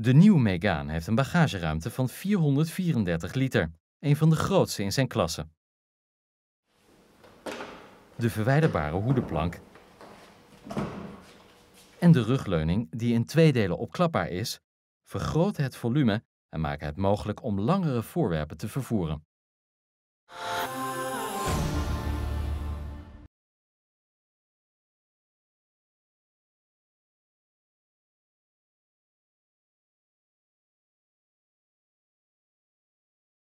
De nieuwe Megaan heeft een bagageruimte van 434 liter, een van de grootste in zijn klasse. De verwijderbare hoedenplank en de rugleuning, die in twee delen opklapbaar is, vergroten het volume en maken het mogelijk om langere voorwerpen te vervoeren.